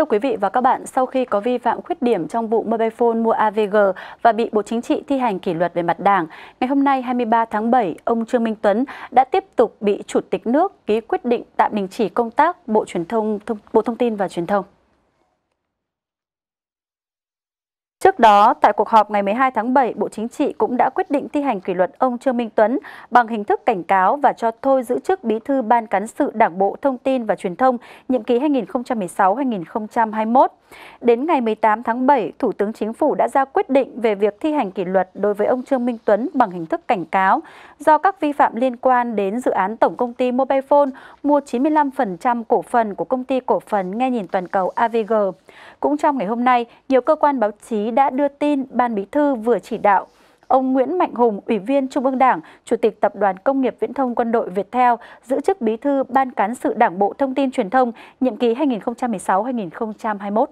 Thưa quý vị và các bạn, sau khi có vi phạm khuyết điểm trong vụ Mobile mua AVG và bị Bộ Chính trị thi hành kỷ luật về mặt đảng, ngày hôm nay 23 tháng 7, ông Trương Minh Tuấn đã tiếp tục bị Chủ tịch nước ký quyết định tạm đình chỉ công tác Bộ Truyền thông Bộ Thông tin và Truyền thông. Trước đó, tại cuộc họp ngày 12 tháng 7, Bộ Chính trị cũng đã quyết định thi hành kỷ luật ông Trương Minh Tuấn bằng hình thức cảnh cáo và cho thôi giữ chức Bí thư Ban Cán sự Đảng Bộ Thông tin và Truyền thông nhiệm kỳ 2016-2021. Đến ngày 18 tháng 7, Thủ tướng Chính phủ đã ra quyết định về việc thi hành kỷ luật đối với ông Trương Minh Tuấn bằng hình thức cảnh cáo do các vi phạm liên quan đến dự án Tổng công ty Mobile Phone mua 95% cổ phần của công ty cổ phần nghe nhìn toàn cầu AVG. Cũng trong ngày hôm nay, nhiều cơ quan báo chí đã đã đưa tin Ban Bí thư vừa chỉ đạo ông Nguyễn Mạnh Hùng, Ủy viên Trung ương Đảng, Chủ tịch Tập đoàn Công nghiệp Viễn thông Quân đội Việt Theo, giữ chức Bí thư Ban Cán sự Đảng Bộ Thông tin Truyền thông, nhiệm kỳ 2016-2021.